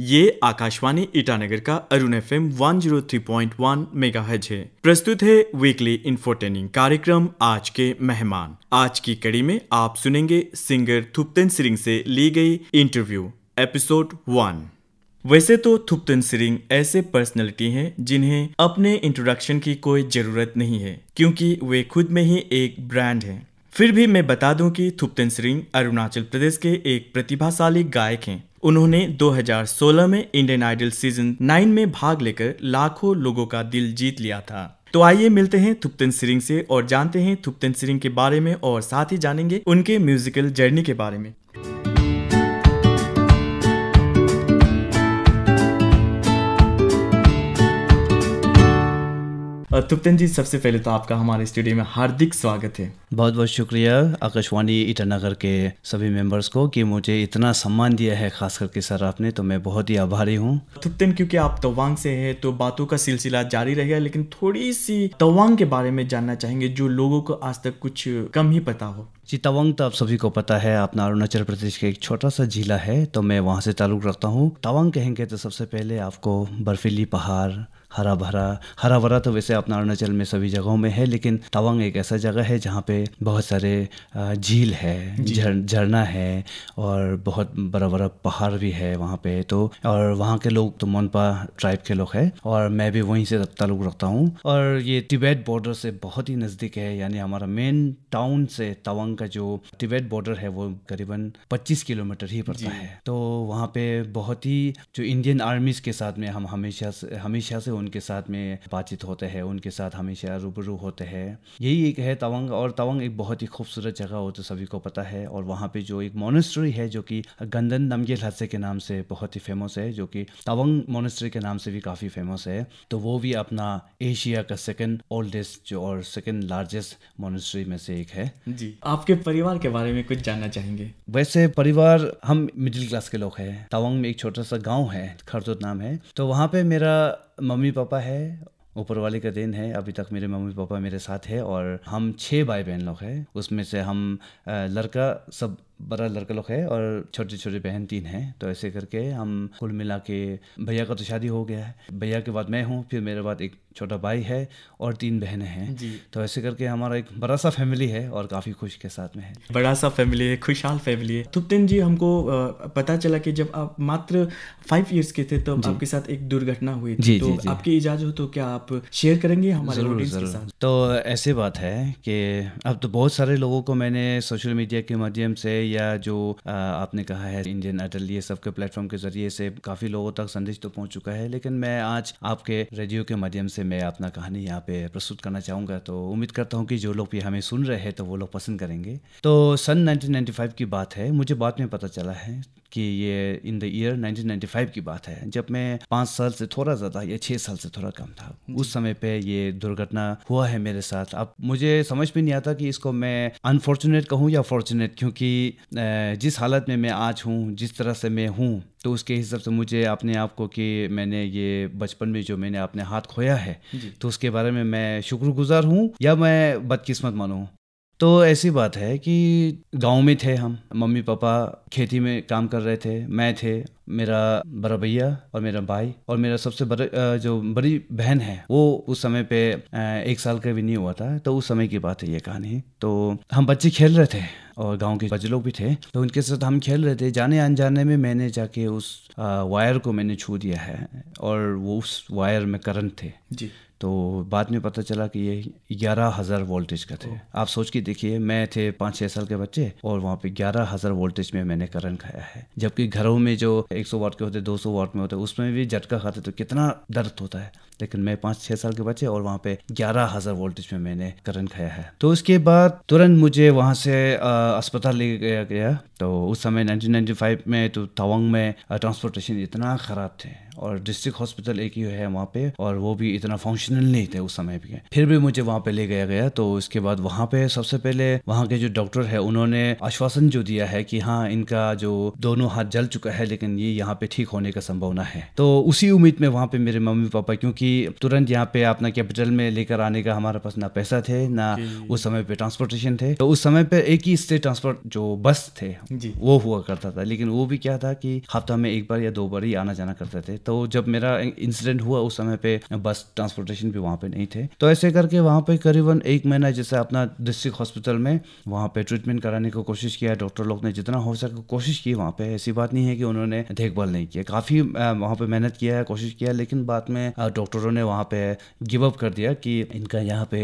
ये आकाशवाणी ईटानगर का Arun F M one zero three point one megahertz है प्रस्तुत है वीकली इन्फोटेनिंग कार्यक्रम आज के मेहमान आज की कड़ी में आप सुनेंगे सिंगर थुप्तन सिरिंग से ली गई इंटरव्यू एपिसोड वन वैसे तो थुप्तन सिरिंग ऐसे पर्सनैलिटी हैं जिन्हें अपने इंट्रोडक्शन की कोई जरूरत नहीं है क्योंकि वे खुद में ही एक ब्रांड हैं फिर भी मैं बता दूं कि थुपतन सिरिंग अरुणाचल प्रदेश के एक प्रतिभाशाली गायक हैं उन्होंने 2016 में इंडियन आइडल सीजन 9 में भाग लेकर लाखों लोगों का दिल जीत लिया था तो आइए मिलते हैं थुप्तन सिरिंग से और जानते हैं थुप्तन सिरिंग के बारे में और साथ ही जानेंगे उनके म्यूजिकल जर्नी के बारे में तुप्तन जी सबसे पहले तो आपका हमारे स्टूडियो में हार्दिक स्वागत है बहुत बहुत शुक्रिया आकाशवाणी ईटानगर के सभी मेंबर्स को कि मुझे इतना सम्मान दिया है खास करके सर आपने तो मैं बहुत ही आभारी हूँ तुप्तन क्योंकि आप तवांग से है तो बातों का सिलसिला जारी रहेगा लेकिन थोड़ी सी तवांग के बारे में जानना चाहेंगे जो लोगों को आज तक कुछ कम ही पता हो जी तवांग तो आप सभी को पता है अपना अरुणाचल प्रदेश का एक छोटा सा जिला है तो मैं वहाँ से ताल्लुक़ रखता हूँ तवांग कहेंगे तो सबसे पहले आपको बर्फीली पहाड़ हरा भरा हरा भरा तो वैसे अपना अरुणाचल में सभी जगहों में है लेकिन तवांग एक ऐसा जगह है जहाँ पे बहुत सारे झील है झरना है और बहुत बड़ा बड़ा पहाड़ भी है वहाँ पे तो और वहाँ के लोग तो मोनपा ट्राइब के लोग हैं और मैं भी वहीं से ताल्लुक रखता हूँ और ये तिबेट बॉर्डर से बहुत ही नज़दीक है यानी हमारा मेन टाउन से तवांग का जो तिबेट बॉर्डर है वो करीबन पच्चीस किलोमीटर ही पड़ता है तो वहाँ पे बहुत ही जो इंडियन आर्मीज के साथ में हम हमेशा से हमेशा से उनके साथ में बातचीत होते हैं उनके साथ हमेशा रूबरू होते हैं यही एक है तवंग और तवंग एक बहुत ही खूबसूरत जगह हो तो सभी को पता है और वहाँ पे जो एक मोनेस्ट्री है जो कि गंदन नमगे लहसे के नाम से बहुत ही फेमस है जो कि तवंग मोनेस्ट्री के नाम से भी काफ़ी फेमस है तो वो भी अपना एशिया का सेकेंड ओल्डेस्ट जो और सेकेंड लार्जेस्ट मोनेस्ट्री में से एक है जी आपके परिवार के बारे में कुछ जानना चाहेंगे वैसे परिवार हम मिडिल क्लास के लोग हैं तवंग में एक छोटा सा गाँव है खरदोत नाम है तो वहाँ पे मेरा मम्मी पापा है ऊपर वाले का दिन है अभी तक मेरे मम्मी पापा मेरे साथ है और हम छः भाई बहन लोग हैं उसमें से हम लड़का सब बड़ा लड़का लोग है और छोटे छोटे बहन तीन हैं तो ऐसे करके हम कुल मिला के भैया का तो शादी हो गया है भैया के बाद मैं हूँ फिर मेरे बाद एक छोटा भाई है और तीन बहनें हैं तो ऐसे करके हमारा एक बड़ा सा फैमिली है और काफ़ी खुश के साथ में है बड़ा सा फैमिली है खुशहाल फैमिली है तुप्तिन जी हमको पता चला कि जब आप मात्र फाइव ईयर्स के थे तो आपके साथ एक दुर्घटना हुई थी जी, तो आपकी इजाज़त हो तो क्या आप शेयर करेंगे हमारे जरूर, जरूर. के साथ तो ऐसे बात है कि अब तो बहुत सारे लोगों को मैंने सोशल मीडिया के माध्यम से या जो आपने कहा है इंडियन आइडल ये सबके प्लेटफॉर्म के जरिए से काफी लोगों तक संदेश तो पहुंच चुका है लेकिन मैं आज आपके रेडियो के माध्यम से मैं अपना कहानी यहाँ पे प्रस्तुत करना चाहूंगा तो उम्मीद करता हूँ कि जो लोग भी हमें सुन रहे हैं तो वो लोग पसंद करेंगे तो सन 1995 की बात है मुझे बाद में पता चला है कि ये इन द ईयर 1995 की बात है जब मैं पाँच साल से थोड़ा ज़्यादा या छः साल से थोड़ा कम था उस समय पे ये दुर्घटना हुआ है मेरे साथ अब मुझे समझ में नहीं आता कि इसको मैं अनफॉर्चुनेट कहूँ या फॉर्चुनेट क्योंकि जिस हालत में मैं आज हूँ जिस तरह से मैं हूँ तो उसके हिसाब से मुझे अपने आप को कि मैंने ये बचपन में जो मैंने अपने हाथ खोया है तो उसके बारे में मैं शुक्रगुजार हूँ या मैं बदकिस्मत मानूँ तो ऐसी बात है कि गांव में थे हम मम्मी पापा खेती में काम कर रहे थे मैं थे मेरा बड़ा भैया और मेरा भाई और मेरा सबसे बड़ा जो बड़ी बहन है वो उस समय पे एक साल का भी नहीं हुआ था तो उस समय की बात है ये कहानी तो हम बच्चे खेल रहे थे और गांव के बच्चे लोग भी थे तो उनके साथ हम खेल रहे थे जाने अनजाने में मैंने जाके उस वायर को मैंने छू दिया है और वो उस वायर में करंट थे जी तो बाद में पता चला कि ये ग्यारह हज़ार वोल्टेज का थे आप सोच के देखिए मैं थे पाँच छः साल के बच्चे और वहाँ पे ग्यारह हज़ार वोल्टेज में मैंने करंट खाया है जबकि घरों में जो एक सौ वाट के होते दो सौ वाट में होते उसमें भी झटका खाते तो कितना दर्द होता है लेकिन मैं पांच छह साल के बच्चे और वहां पे ग्यारह हज़ार वोल्टेज में मैंने करंट खाया है तो उसके बाद तुरंत मुझे वहां से आ, अस्पताल ले गया गया तो उस समय 1995 में तो तवांग में ट्रांसपोर्टेशन इतना ख़राब थे और डिस्ट्रिक्ट हॉस्पिटल एक ही है वहाँ पे और वो भी इतना फंक्शनल नहीं थे उस समय भी फिर भी मुझे वहाँ पे ले गया गया तो उसके बाद वहाँ पे सबसे पहले वहाँ के जो डॉक्टर है उन्होंने आश्वासन जो दिया है कि हाँ इनका जो दोनों हाथ जल चुका है लेकिन ये यहाँ पे ठीक होने का संभावना है तो उसी उम्मीद में वहाँ पे मेरे मम्मी पापा क्योंकि कि तुरंत यहाँ पे अपना कैपिटल में लेकर आने का हमारे पास ना पैसा थे ना उस समय पे ट्रांसपोर्टेशन थे तो उस समय पे एक ही स्टेट ट्रांसपोर्ट जो बस थे वो हुआ करता था लेकिन वो भी क्या था कि हफ्ता में एक बार या दो बार ही आना जाना करते थे तो जब मेरा इंसिडेंट हुआ उस समय पे बस ट्रांसपोर्टेशन भी वहाँ पे नहीं थे तो ऐसे करके वहाँ पे करीबन एक महीना जैसे अपना डिस्ट्रिक्ट हॉस्पिटल में वहाँ पे ट्रीटमेंट कराने की कोशिश किया डॉक्टर लोग ने जितना हो सके कोशिश की वहाँ पे ऐसी बात नहीं है कि उन्होंने देखभाल नहीं किया काफी वहाँ पे मेहनत किया है कोशिश किया लेकिन बाद में डॉक्टर डॉक्टरों ने वहाँ पे गिव अप कर दिया कि इनका यहाँ पे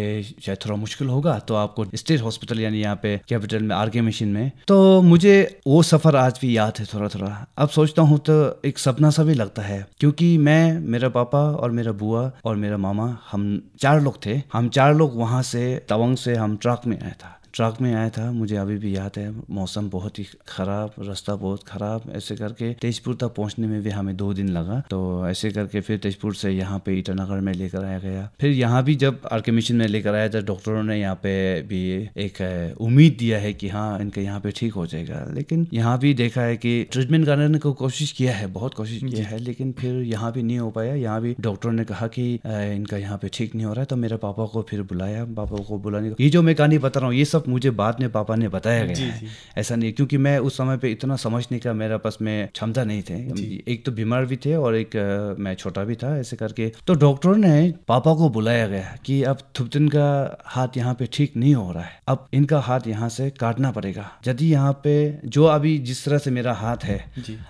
शायद थोड़ा मुश्किल होगा तो आपको स्टेट हॉस्पिटल यानी यहाँ पे कैपिटल में आर के मशीन में तो मुझे वो सफ़र आज भी याद है थोड़ा थोड़ा अब सोचता हूँ तो एक सपना सा भी लगता है क्योंकि मैं मेरा पापा और मेरा बुआ और मेरा मामा हम चार लोग थे हम चार लोग वहाँ से तवंग से हम ट्रक में आया था ट्रक में आया था मुझे अभी भी याद है मौसम बहुत ही खराब रास्ता बहुत खराब ऐसे करके तेजपुर तक पहुंचने में भी हमें दो दिन लगा तो ऐसे करके फिर तेजपुर से यहाँ पे ईटानगर में लेकर आया गया फिर यहाँ भी जब आर के मिशन में लेकर आया था डॉक्टरों ने यहाँ पे भी एक उम्मीद दिया है कि हाँ इनके यहाँ पे ठीक हो जाएगा लेकिन यहाँ भी देखा है कि ट्रीटमेंट करने को कोशिश किया है बहुत कोशिश किया है लेकिन फिर यहाँ भी नहीं हो पाया यहाँ भी डॉक्टरों ने कहा कि इनका यहाँ पे ठीक नहीं हो रहा है तो मेरे पापा को फिर बुलाया पापा को बुलाने ये जो मैं कहानी बता रहा हूँ ये सब सब मुझे बाद में पापा ने बताया गया है ऐसा नहीं क्योंकि मैं उस समय पे इतना समझने का मेरा पास में क्षमता नहीं थे एक तो बीमार भी थे और एक मैं छोटा भी था ऐसे करके तो डॉक्टर ने पापा को बुलाया गया कि अब थुपतिन का हाथ यहाँ पे ठीक नहीं हो रहा है अब इनका हाथ यहाँ से काटना पड़ेगा यदि यहाँ पे जो अभी जिस तरह से मेरा हाथ है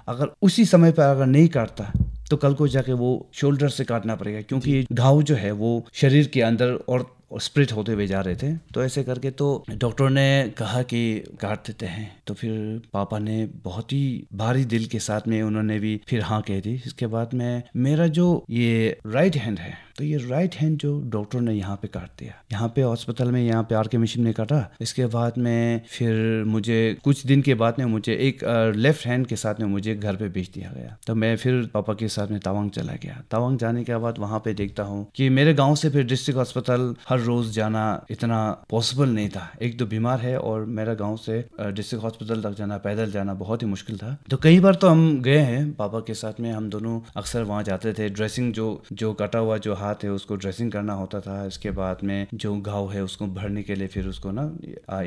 अगर उसी समय पर अगर नहीं काटता तो कल को जाके वो शोल्डर से काटना पड़ेगा क्योंकि घाव जो है वो शरीर के अंदर और और स्प्रिट होते हुए जा रहे थे तो ऐसे करके तो डॉक्टर ने कहा कि काट देते हैं तो फिर पापा ने बहुत ही भारी दिल के साथ में उन्होंने भी फिर हाँ कह दी इसके बाद में मेरा जो ये राइट हैंड है तो ये राइट हैंड जो डॉक्टर ने यहाँ पे काट दिया यहाँ पे हॉस्पिटल में यहाँ पे आर के मशीन ने काटा इसके बाद में फिर मुझे कुछ दिन के बाद में मुझे एक लेफ्ट हैंड के साथ में मुझे घर पे भेज दिया गया तो मैं फिर पापा के साथ में तवांग चला गया तवांग जाने के बाद वहाँ पे देखता हूँ कि मेरे गाँव से फिर डिस्ट्रिक्ट हॉस्पिटल हर हर रोज जाना इतना पॉसिबल नहीं था एक तो बीमार है और मेरा गांव से डिस्ट्रिक्ट हॉस्पिटल तक जाना पैदल जाना बहुत ही मुश्किल था तो कई बार तो हम गए हैं पापा के साथ में हम दोनों अक्सर वहाँ जाते थे ड्रेसिंग जो जो कटा हुआ जो हाथ है उसको ड्रेसिंग करना होता था इसके बाद में जो घाव है उसको भरने के लिए फिर उसको ना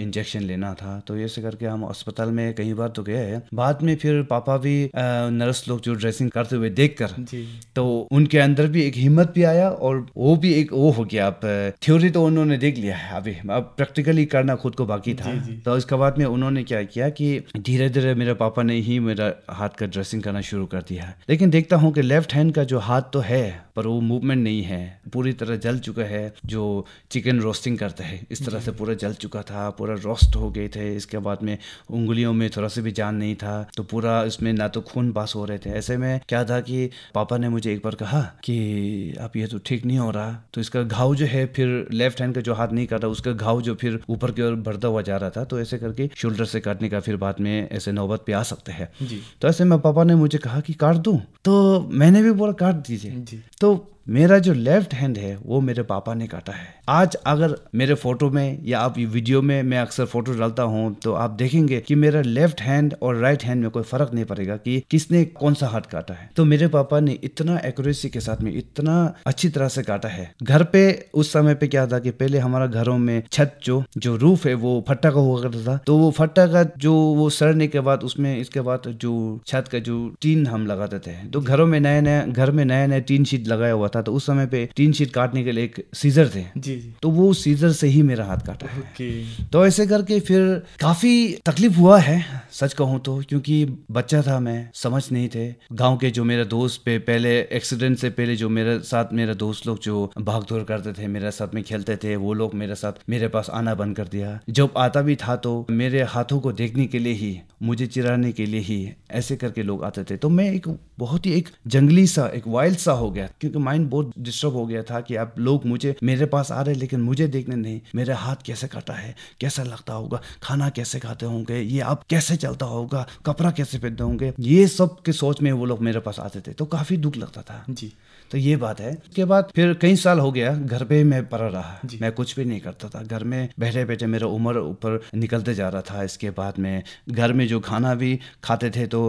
इंजेक्शन लेना था तो ऐसे करके हम अस्पताल में कई बार तो गए हैं बाद में फिर पापा भी नर्स लोग जो ड्रेसिंग करते हुए देख कर तो उनके अंदर भी एक हिम्मत भी आया और वो भी एक वो हो गया आप थ्योरी थ्योरी तो उन्होंने देख लिया है अभी अब प्रैक्टिकली करना खुद को बाकी था जी, जी. तो उसके बाद में उन्होंने क्या किया कि धीरे धीरे मेरे पापा ने ही मेरा हाथ का ड्रेसिंग करना शुरू कर दिया लेकिन देखता हूँ कि लेफ्ट हैंड का जो हाथ तो है पर वो मूवमेंट नहीं है पूरी तरह जल चुका है जो चिकन रोस्टिंग करता है इस तरह से पूरा जल चुका था पूरा रोस्ट हो गए थे इसके बाद में उंगलियों में थोड़ा सा भी जान नहीं था तो पूरा इसमें ना तो खून पास हो रहे थे ऐसे में क्या था कि पापा ने मुझे एक बार कहा कि आप ये तो ठीक नहीं हो रहा तो इसका घाव जो है फिर लेफ्ट हैंड का जो हाथ नहीं काटा उसका घाव जो फिर ऊपर की ओर बढ़ता हुआ जा रहा था तो ऐसे करके शोल्डर से काटने का फिर बाद में ऐसे नौबत पे आ सकते हैं तो ऐसे में पापा ने मुझे कहा कि काट दू तो मैंने भी बोला काट दीजिए no. मेरा जो लेफ्ट हैंड है वो मेरे पापा ने काटा है आज अगर मेरे फोटो में या आप वीडियो में मैं अक्सर फोटो डालता हूँ तो आप देखेंगे कि मेरा लेफ्ट हैंड और राइट हैंड में कोई फर्क नहीं पड़ेगा कि किसने कौन सा हाथ काटा है तो मेरे पापा ने इतना एक्यूरेसी के साथ में इतना अच्छी तरह से काटा है घर पे उस समय पे क्या था कि पहले हमारा घरों में छत जो जो रूफ है वो फट्टा का हुआ करता था तो वो फट्टा का जो वो सड़ने के बाद उसमें इसके बाद जो छत का जो टीन हम लगाते थे तो घरों में नया नया घर में नया नया टीन शीट लगाया हुआ था तो उस समय पे टीन शीट काटने के लिए एक सीजर थे जी जी तो वो सीजर से ही मेरा हाथ काटा है तो ऐसे करके फिर काफी तकलीफ हुआ है सच कहूँ तो क्योंकि बच्चा था मैं समझ नहीं थे गांव के जो मेरे दोस्त पे पहले एक्सीडेंट से पहले जो मेरे साथ मेरे दोस्त लोग जो भाग दौड़ करते थे मेरे साथ में खेलते थे वो लोग मेरे साथ मेरे पास आना बंद कर दिया जब आता भी था तो मेरे हाथों को देखने के लिए ही मुझे चिराने के लिए ही ऐसे करके लोग आते थे तो मैं एक बहुत ही एक जंगली सा एक वाइल्ड सा हो गया क्योंकि माइंड माइंड बहुत डिस्टर्ब हो गया था कि अब लोग मुझे मेरे पास आ रहे लेकिन मुझे देखने नहीं मेरे हाथ कैसे काटा है कैसा लगता होगा खाना कैसे खाते होंगे ये आप कैसे चलता होगा कपड़ा कैसे पहनते होंगे ये सब के सोच में वो लोग मेरे पास आते थे तो काफी दुख लगता था जी तो ये बात है उसके बाद फिर कई साल हो गया घर पे मैं पड़ा रहा मैं कुछ भी नहीं करता था घर में बैठे बैठे मेरा उम्र ऊपर निकलते जा रहा था इसके बाद में घर में जो खाना भी खाते थे तो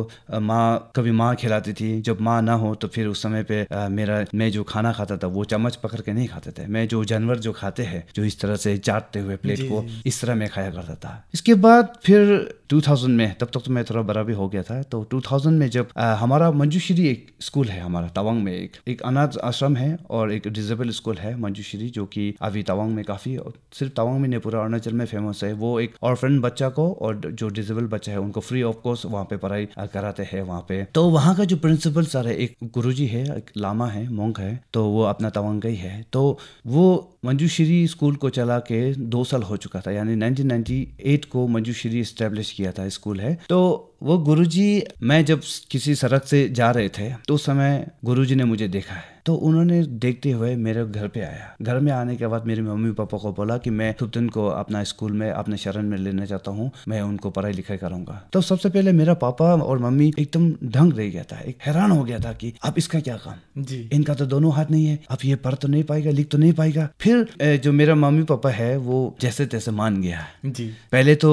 माँ कभी माँ खिलाती थी जब माँ ना हो तो फिर उस समय पे मेरा मैं जो खाना खाता था वो चम्मच पकड़ के नहीं खाते थे मैं जो जानवर जो खाते हैं जो इस तरह से चाटते हुए प्लेट को इस तरह मैं खाया करता था इसके बाद फिर 2000 में तब तक तो मैं थोड़ा बड़ा भी हो गया था तो 2000 में जब आ, हमारा मंजूश्री एक स्कूल है हमारा तवांग में एक एक अनाथ आश्रम है और एक डिजेबल स्कूल है मंजूश्री जो कि अभी तवांग में काफ़ी सिर्फ तवांग में नहीं पूरा अरुणाचल में फेमस है वो एक ऑर्फन बच्चा को और जो डिजेबल बच्चा है उनको फ्री ऑफ कोर्स वहाँ पे पढ़ाई कराते हैं वहाँ पे तो वहाँ का जो प्रिंसिपल सर है एक गुरु है एक लामा है मोंग है तो वो अपना तवांग का ही है तो वो मंजूश्री स्कूल को चला के दो साल हो चुका था यानी 1998 को मंजूश्री इस्टेब्लिश किया था स्कूल है तो वो गुरुजी मैं जब किसी सड़क से जा रहे थे तो उस समय गुरुजी ने मुझे देखा है तो उन्होंने देखते हुए मेरे घर पे आया घर में आने के बाद मेरे मम्मी पापा को बोला कि मैं सुप्तन को अपना स्कूल में अपने शरण में लेना चाहता हूँ मैं उनको पढ़ाई लिखाई करूंगा तो सबसे पहले मेरा पापा और मम्मी एकदम ढंग रह गया था एक हैरान हो गया था कि अब इसका क्या काम जी इनका तो दोनों हाथ नहीं है अब ये पढ़ तो नहीं पाएगा लिख तो नहीं पाएगा फिर जो मेरा मम्मी पापा है वो जैसे तैसे मान गया जी पहले तो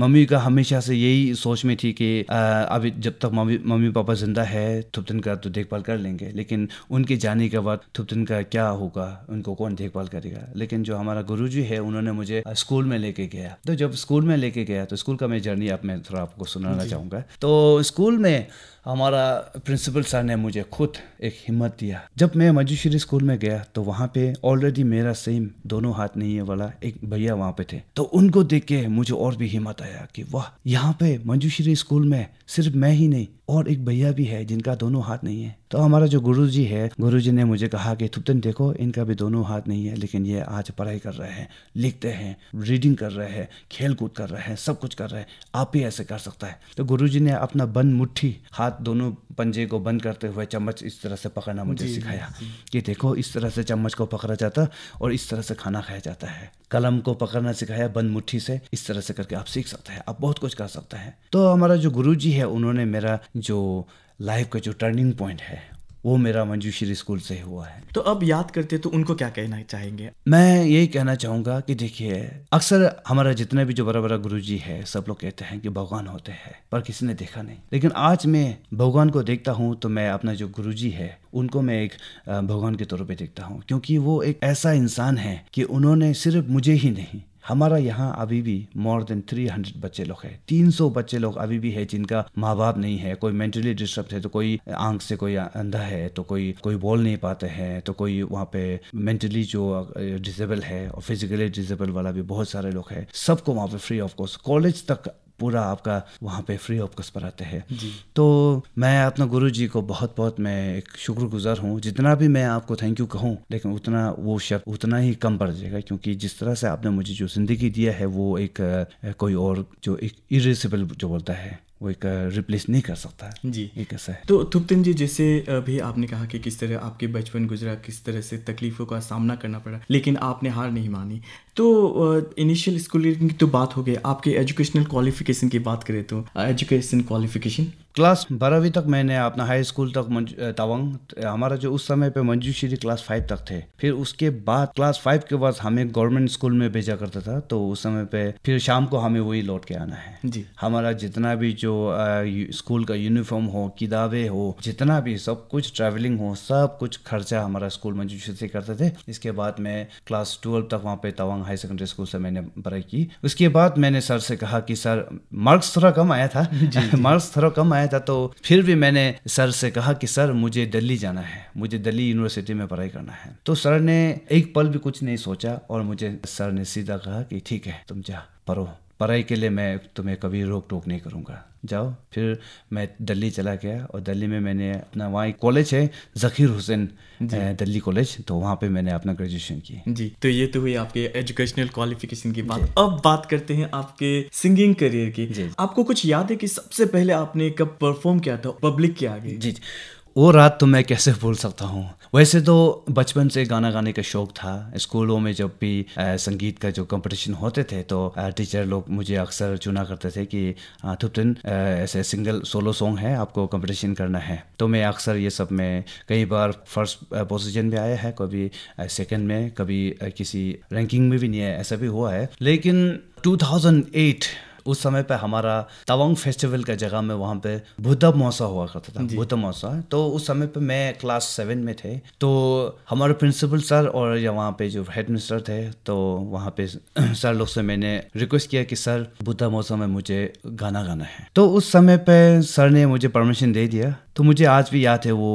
मम्मी का हमेशा से यही सोच में थी कि अभी जब तक मम्मी मम्मी पापा जिंदा है थुपतन का तो देखभाल कर लेंगे लेकिन उनके जाने के बाद थुपतन का क्या होगा उनको कौन देखभाल करेगा लेकिन जो हमारा गुरु जी है उन्होंने मुझे स्कूल में लेके गया तो जब स्कूल में लेके गया तो स्कूल का मैं जर्नी आप मैं थोड़ा आपको सुनाना चाहूँगा तो स्कूल में हमारा प्रिंसिपल सर ने मुझे खुद एक हिम्मत दिया जब मैं मजूश्री स्कूल में गया तो वहाँ पे ऑलरेडी मेरा सेम दोनों हाथ नहीं है वाला एक भैया वहाँ पे थे तो उनको देख के मुझे और भी हिम्मत बताया कि वह यहाँ पे मंजूश्री स्कूल में सिर्फ मैं ही नहीं और एक भैया भी है जिनका दोनों हाथ नहीं है तो हमारा जो गुरु जी है गुरु जी ने मुझे कहा कि थुपतन तो देखो इनका भी दोनों हाथ नहीं है लेकिन ये आज पढ़ाई कर रहे हैं लिखते हैं रीडिंग कर रहे हैं खेल कूद कर रहे हैं सब कुछ कर रहे हैं आप ही ऐसे कर सकता है तो गुरु जी ने अपना बंद मुट्ठी हाथ दोनों पंजे को बंद करते हुए चम्मच इस तरह से पकड़ना मुझे सिखाया कि देखो इस तरह से चम्मच को पकड़ा जाता और इस तरह से खाना खाया जाता है कलम को पकड़ना सिखाया बंद मुट्ठी से इस तरह से करके आप सीख सकते हैं आप बहुत कुछ कर सकते हैं तो हमारा जो गुरु जी है उन्होंने मेरा जो लाइफ का जो टर्निंग पॉइंट है वो मेरा मंजूश्री स्कूल से हुआ है तो अब याद करते तो उनको क्या कहना चाहेंगे मैं यही कहना चाहूँगा कि देखिए अक्सर हमारा जितना भी जो बड़ा बड़ा गुरु जी है सब लोग कहते हैं कि भगवान होते हैं पर किसी ने देखा नहीं लेकिन आज मैं भगवान को देखता हूँ तो मैं अपना जो गुरु जी है उनको मैं एक भगवान के तौर पर देखता हूँ क्योंकि वो एक ऐसा इंसान है कि उन्होंने सिर्फ मुझे ही नहीं हमारा यहाँ अभी भी मोर देन 300 बच्चे लोग तीन 300 बच्चे लोग अभी भी है जिनका माँ बाप नहीं है कोई मेंटली डिस्टर्ब है तो कोई आंख से कोई अंधा है तो कोई कोई बोल नहीं पाते हैं तो कोई वहाँ पे मेंटली जो डिजेबल है और फिजिकली डिजेबल वाला भी बहुत सारे लोग है सबको वहाँ पे फ्री ऑफ कॉस्ट कॉलेज तक पूरा आपका वहाँ पे फ्री ऑफ कॉस्ट पढ़ाते हैं तो मैं अपना गुरु जी को बहुत बहुत मैं एक शुक्रगुजार हूँ जितना भी मैं आपको थैंक यू कहूँ लेकिन उतना वो शब्द उतना ही कम पड़ जाएगा क्योंकि जिस तरह से आपने मुझे जो जिंदगी दिया है वो एक कोई और जो एक इरेसिबल जो बोलता है वो एक रिप्लेस नहीं कर सकता है जी एक ऐसा है तो थुपतिन जी जैसे भी आपने कहा कि किस तरह आपके बचपन गुजरा किस तरह से तकलीफ़ों का सामना करना पड़ा लेकिन आपने हार नहीं मानी तो इनिशियल स्कूलिंग की तो बात हो गई आपके एजुकेशनल क्वालिफिकेशन की बात करें तो एजुकेशन क्वालिफिकेशन क्लास बारहवीं तक मैंने अपना हाई स्कूल तक तवांग हमारा जो उस समय पे मंजूश्री क्लास फाइव तक थे फिर उसके बाद क्लास फाइव के बाद हमें गवर्नमेंट स्कूल में भेजा करता था तो उस समय पे फिर शाम को हमें वही लौट के आना है जी हमारा जितना भी जो स्कूल का यूनिफॉर्म हो किताबें हो जितना भी सब कुछ ट्रैवलिंग हो सब कुछ खर्चा हमारा स्कूल मंजूश्री से करते थे इसके बाद मैं क्लास ट्वेल्व तक वहाँ पे तवांग हाई सेकेंडरी स्कूल से मैंने पढ़ाई की उसके बाद मैंने सर से कहा कि सर मार्क्स थोड़ा कम आया था मार्क्स थोड़ा कम आया आया था तो फिर भी मैंने सर से कहा कि सर मुझे दिल्ली जाना है मुझे दिल्ली यूनिवर्सिटी में पढ़ाई करना है तो सर ने एक पल भी कुछ नहीं सोचा और मुझे सर ने सीधा कहा कि ठीक है तुम जा पढ़ो पढ़ाई के लिए मैं तुम्हें कभी रोक टोक नहीं करूँगा जाओ फिर मैं दिल्ली चला गया और दिल्ली में मैंने अपना वहाँ एक कॉलेज है जखीर हुसैन दिल्ली कॉलेज तो वहाँ पे मैंने अपना ग्रेजुएशन की जी तो ये तो हुई आपके एजुकेशनल क्वालिफिकेशन की बात अब बात करते हैं आपके सिंगिंग करियर की आपको कुछ याद है कि सबसे पहले आपने कब परफॉर्म किया था पब्लिक के आगे जी जी वो रात तो मैं कैसे भूल सकता हूँ वैसे तो बचपन से गाना गाने का शौक था स्कूलों में जब भी संगीत का जो कंपटीशन होते थे तो टीचर लोग मुझे अक्सर चुना करते थे कि थुपटन ऐसे सिंगल सोलो सॉन्ग है आपको कंपटीशन करना है तो मैं अक्सर ये सब में कई बार फर्स्ट पोजीशन में आया है कभी सेकंड में कभी किसी रैंकिंग में भी नहीं है ऐसा भी हुआ है लेकिन 2008 उस समय पे हमारा तवंग फेस्टिवल का जगह में वहाँ पे बुद्ध मौसा हुआ करता था बुद्ध मौसा तो उस समय पे मैं क्लास सेवन में थे तो हमारे प्रिंसिपल सर और या वहाँ पे जो हेड मिनिस्टर थे तो वहाँ पे सर लोग से मैंने रिक्वेस्ट किया कि सर बुद्ध महोत्सव में मुझे गाना गाना है तो उस समय पे सर ने मुझे परमिशन दे दिया तो मुझे आज भी याद है वो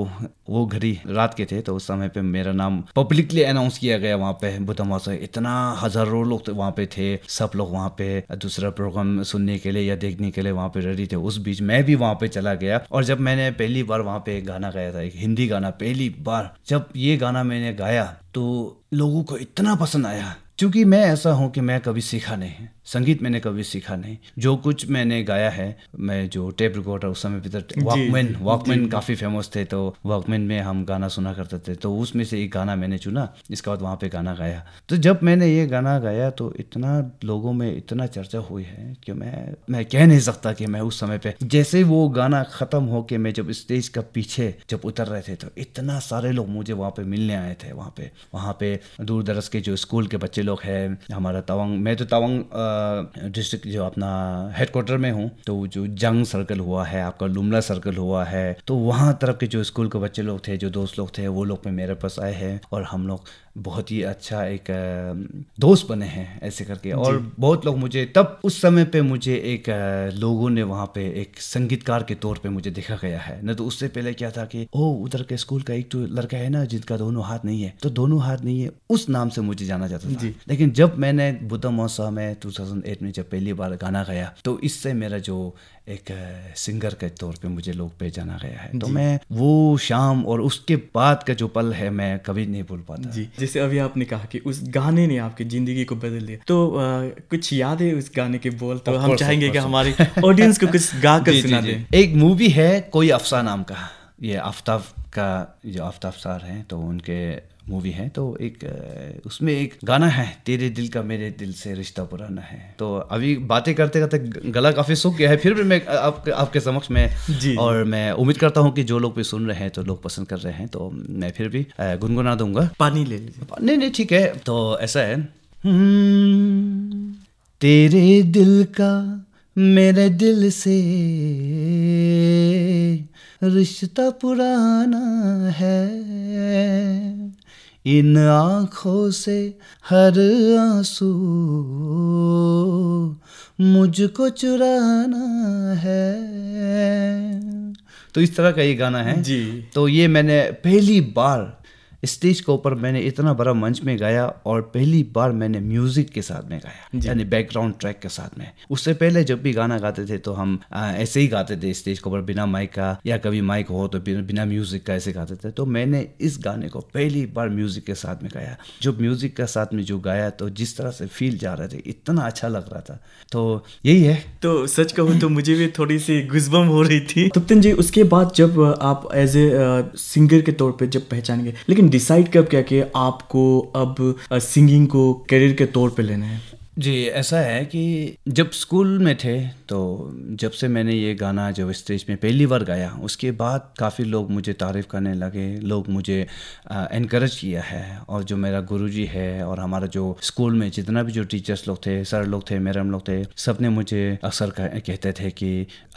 वो घड़ी रात के थे तो उस समय पे मेरा नाम पब्लिकली अनाउंस किया गया वहाँ पे बुधमा से इतना हजारों लोग वहाँ पे थे सब लोग वहाँ पे दूसरा प्रोग्राम सुनने के लिए या देखने के लिए वहाँ पे रेडी थे उस बीच मैं भी वहाँ पे चला गया और जब मैंने पहली बार वहाँ पे गाना गाया था एक हिंदी गाना पहली बार जब ये गाना मैंने गाया तो लोगों को इतना पसंद आया क्योंकि मैं ऐसा हूँ कि मैं कभी सीखा नहीं संगीत मैंने कभी सीखा नहीं जो कुछ मैंने गाया है मैं जो टेप रिकॉर्डर उस समय पे वॉकमैन वॉकमैन काफ़ी फेमस थे तो वॉकमैन में हम गाना सुना करते थे तो उसमें से एक गाना मैंने चुना इसके बाद वहाँ पे गाना गाया तो जब मैंने ये गाना गाया तो इतना लोगों में इतना चर्चा हुई है कि मैं मैं कह नहीं सकता कि मैं उस समय पे जैसे वो गाना ख़त्म हो के मैं जब स्टेज का पीछे जब उतर रहे थे तो इतना सारे लोग मुझे वहाँ पे मिलने आए थे वहाँ पे वहाँ पे दूर दराज के जो स्कूल के बच्चे लोग हैं हमारा तवंग मैं तो तवंग डिस्ट्रिक्ट जो अपना हेडक्वार्टर में हूँ तो जो जंग सर्कल हुआ है आपका लुमला सर्कल हुआ है तो वहाँ तरफ के जो स्कूल के बच्चे लोग थे जो दोस्त लोग थे वो लोग मेरे पास आए हैं और हम लोग बहुत ही अच्छा एक दोस्त बने हैं ऐसे करके और बहुत लोग मुझे तब उस समय पे मुझे एक लोगों ने वहाँ पे एक संगीतकार के तौर पे मुझे देखा गया है न तो उससे पहले क्या था कि ओ उधर के स्कूल का एक तो लड़का है ना जिनका दोनों हाथ नहीं है तो दोनों हाथ नहीं है उस नाम से मुझे जाना जाता था लेकिन जब मैंने बुद्ध महोत्सव में टू 2008 में जब पहली बार गाना गया तो इससे मेरा जो एक सिंगर के तौर पे मुझे लोग पहचाना गया है तो मैं वो शाम और उसके बाद का जो पल है मैं कभी नहीं भूल पाता जी जैसे अभी आपने कहा कि उस गाने ने आपकी ज़िंदगी को बदल दिया तो आ, कुछ याद है उस गाने के बोल तो हम चाहेंगे कि हमारी ऑडियंस को कुछ गा कर सुना दें एक मूवी है कोई अफसा नाम का ये आफ्ताब का जो आफ्ताब सार हैं तो उनके मूवी है तो एक उसमें एक गाना है तेरे दिल का मेरे दिल से रिश्ता पुराना है तो अभी बातें करते करते गला काफ़ी सूख गया है फिर भी मैं आप, आपके समक्ष में जी और मैं उम्मीद करता हूँ कि जो लोग भी सुन रहे हैं तो लोग पसंद कर रहे हैं तो मैं फिर भी गुनगुना दूंगा पानी ले लीजिए नहीं नहीं ठीक है तो ऐसा है हम्म, तेरे दिल का मेरे दिल से रिश्ता पुराना है इन आँखों से हर आंसू मुझको चुराना है तो इस तरह का ये गाना है जी तो ये मैंने पहली बार स्टेज के ऊपर मैंने इतना बड़ा मंच में गाया और पहली बार मैंने म्यूजिक के साथ में गाया यानी बैकग्राउंड ट्रैक के साथ में उससे पहले जब भी गाना गाते थे तो हम ऐसे ही गाते थे स्टेज के ऊपर बिना माइक का या कभी माइक हो तो बिना म्यूजिक का ऐसे गाते थे तो मैंने इस गाने को पहली बार म्यूजिक के साथ में गाया जो म्यूजिक के साथ में जो गाया तो जिस तरह से फील जा रहे थे इतना अच्छा लग रहा था तो यही है तो सच कहूँ तो मुझे भी थोड़ी सी गुजबम हो रही थी तप्तन जी उसके बाद जब आप एज ए सिंगर के तौर पर जब पहचान गए लेकिन डिसाइड कब क्या कि आपको अब सिंगिंग को करियर के तौर पे लेना है जी ऐसा है कि जब स्कूल में थे तो जब से मैंने ये गाना जब स्टेज में पहली बार गाया उसके बाद काफ़ी लोग मुझे तारीफ़ करने लगे लोग मुझे इनक्रेज किया है और जो मेरा गुरुजी है और हमारा जो स्कूल में जितना भी जो टीचर्स लोग थे सर लोग थे मैडम लोग थे सब ने मुझे अक्सर कहते थे कि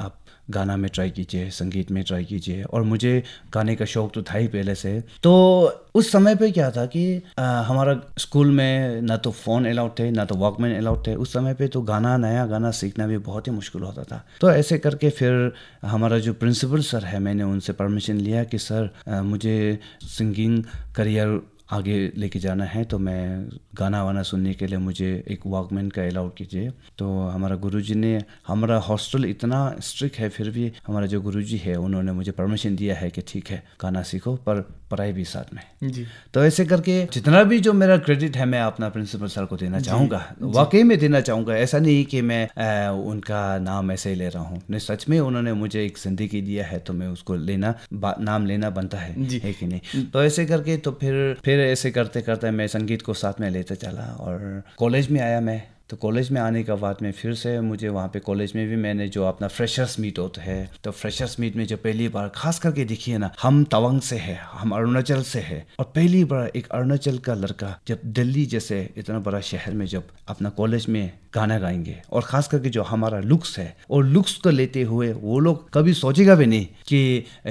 आप गाना में ट्राई कीजिए संगीत में ट्राई कीजिए और मुझे गाने का शौक तो था ही पहले से तो उस समय पे क्या था कि आ, हमारा स्कूल में ना तो फ़ोन अलाउड थे ना तो वॉकमैन अलाउड थे उस समय पे तो गाना नया गाना सीखना भी बहुत ही मुश्किल होता था तो ऐसे करके फिर हमारा जो प्रिंसिपल सर है मैंने उनसे परमिशन लिया कि सर आ, मुझे सिंगिंग करियर आगे लेके जाना है तो मैं गाना वाना सुनने के लिए मुझे एक वॉकमैन का अलाउड कीजिए तो हमारा गुरुजी ने हमारा हॉस्टल इतना स्ट्रिक्ट है फिर भी हमारा जो गुरुजी है उन्होंने मुझे परमिशन दिया है कि ठीक है गाना सीखो पर पढ़ाई भी साथ में जी तो ऐसे करके जितना भी जो मेरा क्रेडिट है मैं अपना प्रिंसिपल सर को देना चाहूँगा वाकई में देना चाहूंगा ऐसा नहीं कि मैं आ, उनका नाम ऐसे ही ले रहा हूँ नहीं सच में उन्होंने मुझे एक जिंदगी दिया है तो मैं उसको लेना नाम लेना बनता है है कि नहीं तो ऐसे करके तो फिर फिर ऐसे करते करते मैं संगीत को साथ में लेते चला और कॉलेज में आया मैं तो कॉलेज में आने के बाद में फिर से मुझे वहाँ पे कॉलेज में भी मैंने जो अपना फ्रेशर्स मीट होता है तो फ्रेशर्स मीट में जो पहली बार खास करके देखिए ना हम तवंग से है हम अरुणाचल से है और पहली बार एक अरुणाचल का लड़का जब दिल्ली जैसे इतना बड़ा शहर में जब अपना कॉलेज में गाना गाएंगे और खास करके जो हमारा लुक्स है और लुक्स को लेते हुए वो लोग कभी सोचेगा भी नहीं कि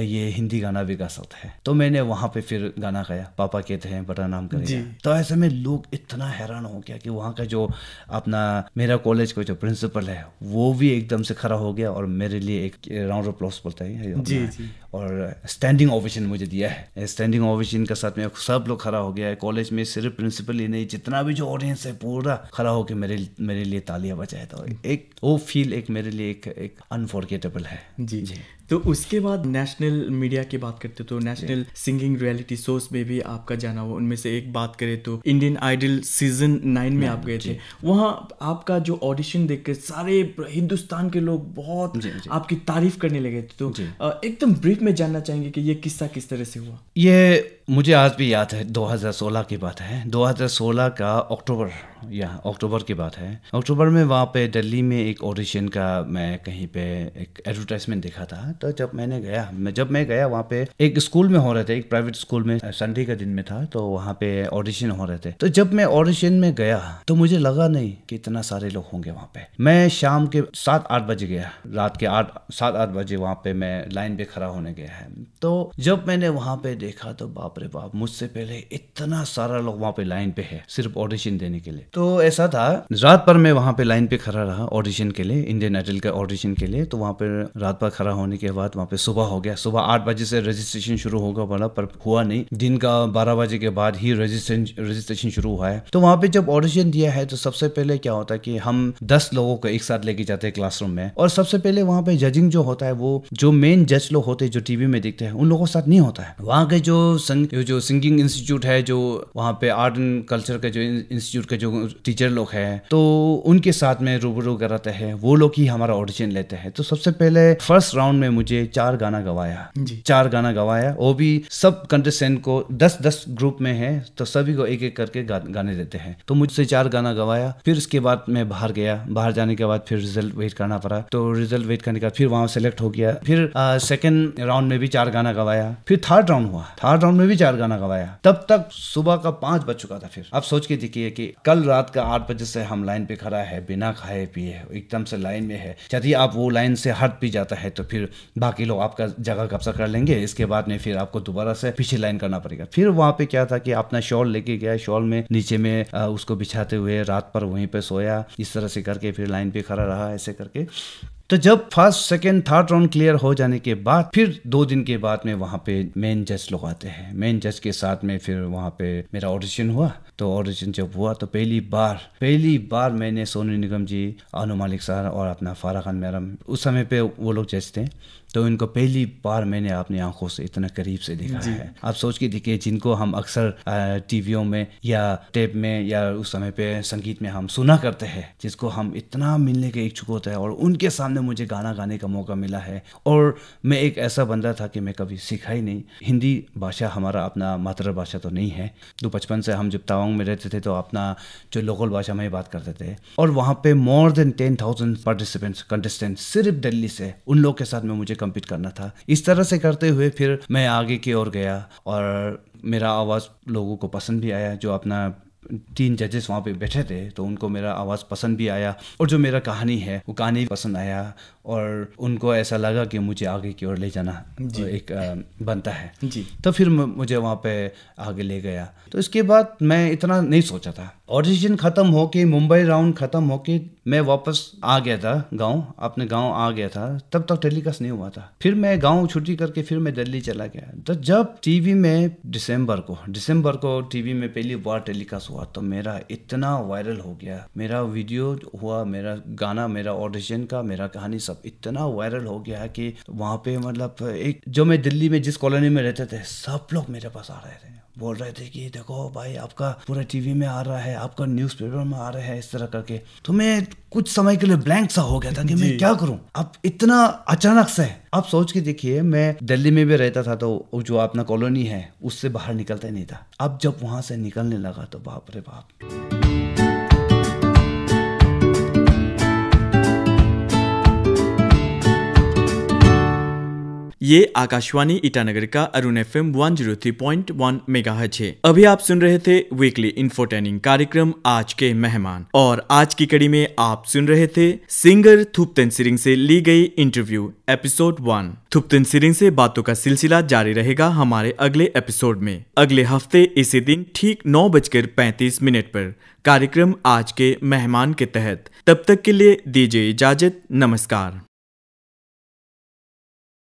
ये हिंदी गाना भी गा सकता है तो मैंने वहाँ पे फिर गाना गाया पापा कहते हैं बड़ा नाम कर तो ऐसे में लोग इतना हैरान हो गया कि वहाँ का जो आप अपना मेरा कॉलेज का जो प्रिंसिपल है वो भी एकदम से खड़ा हो गया और मेरे लिए एक राउंड ऑफ प्लॉस बोलता है जी जी और स्टैंडिंग ओवेशन मुझे दिया है स्टैंडिंग ओवेशन के साथ में सब लोग खड़ा हो गया है कॉलेज में सिर्फ प्रिंसिपल ही नहीं जितना भी जो ऑडियंस है पूरा खड़ा होकर मेरे मेरे लिए तालियां बचाया था एक वो फील एक मेरे लिए एक एक है जी जी तो उसके बाद नेशनल मीडिया की बात करते तो नेशनल सिंगिंग रियलिटी शोज में भी आपका जाना हुआ उनमें से एक बात करें तो इंडियन आइडल सीजन नाइन में आप गए थे वहाँ आपका जो ऑडिशन देख के सारे हिंदुस्तान के लोग बहुत जी, जी. आपकी तारीफ करने लगे थे तो एकदम ब्रीफ में जानना चाहेंगे कि ये किस्सा किस तरह से हुआ ये मुझे आज भी याद है 2016 की बात है 2016 का अक्टूबर या अक्टूबर की बात है अक्टूबर में वहाँ पे दिल्ली में एक ऑडिशन का मैं कहीं पे एक एडवर्टाइजमेंट देखा था तो जब मैंने गया मैं जब मैं गया वहाँ पे एक स्कूल में हो रहे थे एक प्राइवेट स्कूल में संडे का दिन में था तो वहाँ पे ऑडिशन हो रहे थे तो जब मैं ऑडिशन में गया तो मुझे लगा नहीं कि इतना सारे लोग होंगे वहाँ पे मैं शाम के सात आठ बजे गया रात के आठ सात आठ बजे वहाँ पे मैं लाइन पे खड़ा होने गया है तो जब मैंने वहाँ पे देखा तो बाप रे बाप मुझसे पहले इतना सारा लोग वहाँ पे लाइन पे है सिर्फ ऑडिशन देने के लिए तो ऐसा था रात भर मैं वहाँ पे लाइन पे खड़ा रहा ऑडिशन के लिए इंडियन आइडल का ऑडिशन के लिए तो वहाँ पर रात भर खड़ा होने के बाद वहाँ पे सुबह हो गया सुबह आठ बजे से रजिस्ट्रेशन शुरू होगा बोला पर हुआ नहीं दिन का बारह बजे के बाद ही रजिस्ट्रेशन रजिस्ट्रेशन शुरू हुआ है तो वहाँ पे जब ऑडिशन दिया है तो सबसे पहले क्या होता है कि हम दस लोगों को एक साथ लेके जाते हैं क्लासरूम में और सबसे पहले वहाँ पे जजिंग जो होता है वो जो मेन जज लोग होते हैं जो टीवी में देखते हैं उन लोगों के साथ नहीं होता है वहाँ के जो संग, जो सिंगिंग इंस्टीट्यूट है जो वहाँ पे आर्ट एंड कल्चर का जो इंस्टीट्यूट का जो टीचर लोग हैं तो उनके साथ में रूबरू कराते हैं वो लोग ही हमारा ऑडिशन लेते हैं तो सबसे पहले फर्स्ट राउंड में मुझे चार गाना गवाया जी चार गाना गवाया वो भी सब कंटेस्टेंट को दस दस ग्रुप में है तो सभी को एक एक करके गा, गाने देते हैं तो मुझसे चार गाना गवाया फिर उसके बाद मैं बाहर गया बाहर जाने के बाद फिर रिजल्ट वेट करना पड़ा तो रिजल्ट वेट करने के बाद फिर वहां सेलेक्ट हो गया फिर सेकेंड राउंड में भी चार गाना गवाया फिर थर्ड राउंड हुआ थर्ड राउंड में भी चार गाना गवाया तब तक सुबह का पांच बज चुका था फिर आप सोच के देखिए कि कल रात का आठ बजे से हम लाइन पे खड़ा है बिना खाए पिए एकदम से लाइन में है यदि आप वो लाइन से हट भी जाता है तो फिर बाकी लोग आपका जगह कब्जा कर लेंगे इसके बाद में फिर आपको दोबारा से पीछे लाइन करना पड़ेगा फिर वहाँ पे क्या था कि अपना शॉल लेके गया शॉल में नीचे में उसको बिछाते हुए रात पर वहीं पे सोया इस तरह से करके फिर लाइन पे खड़ा रहा ऐसे करके तो जब first second third round clear हो जाने के बाद फिर दो दिन के बाद में वहाँ पे मेन जज लोग आते हैं मेन जज के साथ में फिर वहाँ पे मेरा ऑडिशन हुआ तो ऑडिशन जब हुआ तो पहली बार पहली बार मैंने सोनू निगम जी अनु मालिक सर और अपना फारा खान मैडम उस समय पे वो लोग जज थे तो इनको पहली बार मैंने अपनी आंखों से इतना करीब से देखा है आप सोच के देखिए जिनको हम अक्सर टीवियों में या टेप में या उस समय पे संगीत में हम सुना करते हैं जिसको हम इतना मिलने के इच्छुक होते हैं और उनके सामने मुझे गाना गाने का मौका मिला है और मैं एक ऐसा बंदा था कि मैं कभी सीखा ही नहीं हिंदी भाषा हमारा अपना मातृभाषा तो नहीं है तो बचपन से हम जब तवांग में रहते थे तो अपना जो लोकल भाषा में बात करते थे और वहाँ पे more than ten thousand participants contestant सिर्फ दिल्ली से उन लोग के साथ में मुझे कम्पीट करना था इस तरह से करते हुए फिर मैं आगे की ओर गया और मेरा आवाज़ लोगों को पसंद भी आया जो अपना तीन जजेस वहाँ पे बैठे थे तो उनको मेरा आवाज़ पसंद भी आया और जो मेरा कहानी है वो कहानी पसंद आया और उनको ऐसा लगा कि मुझे आगे की ओर ले जाना जी। एक बनता है जी तो फिर मुझे वहाँ पे आगे ले गया तो इसके बाद मैं इतना नहीं सोचा था ऑडिशन ख़त्म हो के मुंबई राउंड ख़त्म हो के मैं वापस आ गया था गांव अपने गांव आ गया था तब तक टेलीकास्ट नहीं हुआ था फिर मैं गांव छुट्टी करके फिर मैं दिल्ली चला गया तो जब टीवी में दिसंबर को दिसंबर को टीवी में पहली बार टेलीकास्ट हुआ तो मेरा इतना वायरल हो गया मेरा वीडियो हुआ मेरा गाना मेरा ऑडिशन का मेरा कहानी सब सब मतलब इतना वायरल हो गया है कि वहाँ पे मतलब एक जो मैं दिल्ली में जिस कॉलोनी में रहते थे सब लोग मेरे पास आ रहे थे बोल रहे थे कि देखो भाई आपका पूरा टीवी में आ रहा है आपका न्यूज़पेपर में आ रहा है इस तरह करके तो मैं कुछ समय के लिए ब्लैंक सा हो गया था कि मैं क्या करूं अब इतना अचानक से आप सोच के देखिए मैं दिल्ली में भी रहता था तो जो अपना कॉलोनी है उससे बाहर निकलता नहीं था अब जब वहां से निकलने लगा तो बाप रे बाप ये आकाशवाणी ईटानगर का Arun F M one zero three point one mega है अभी आप सुन रहे थे वीकली इन्फोटेनिंग कार्यक्रम आज के मेहमान और आज की कड़ी में आप सुन रहे थे सिंगर थुपतन सिरिंग से ली गई interview episode one Thupten Tsering से बातों का सिलसिला जारी रहेगा हमारे अगले एपिसोड में अगले हफ्ते इसी दिन ठीक नौ बजकर पैंतीस मिनट पर कार्यक्रम आज के मेहमान के तहत तब तक के लिए दीजिए इजाजत नमस्कार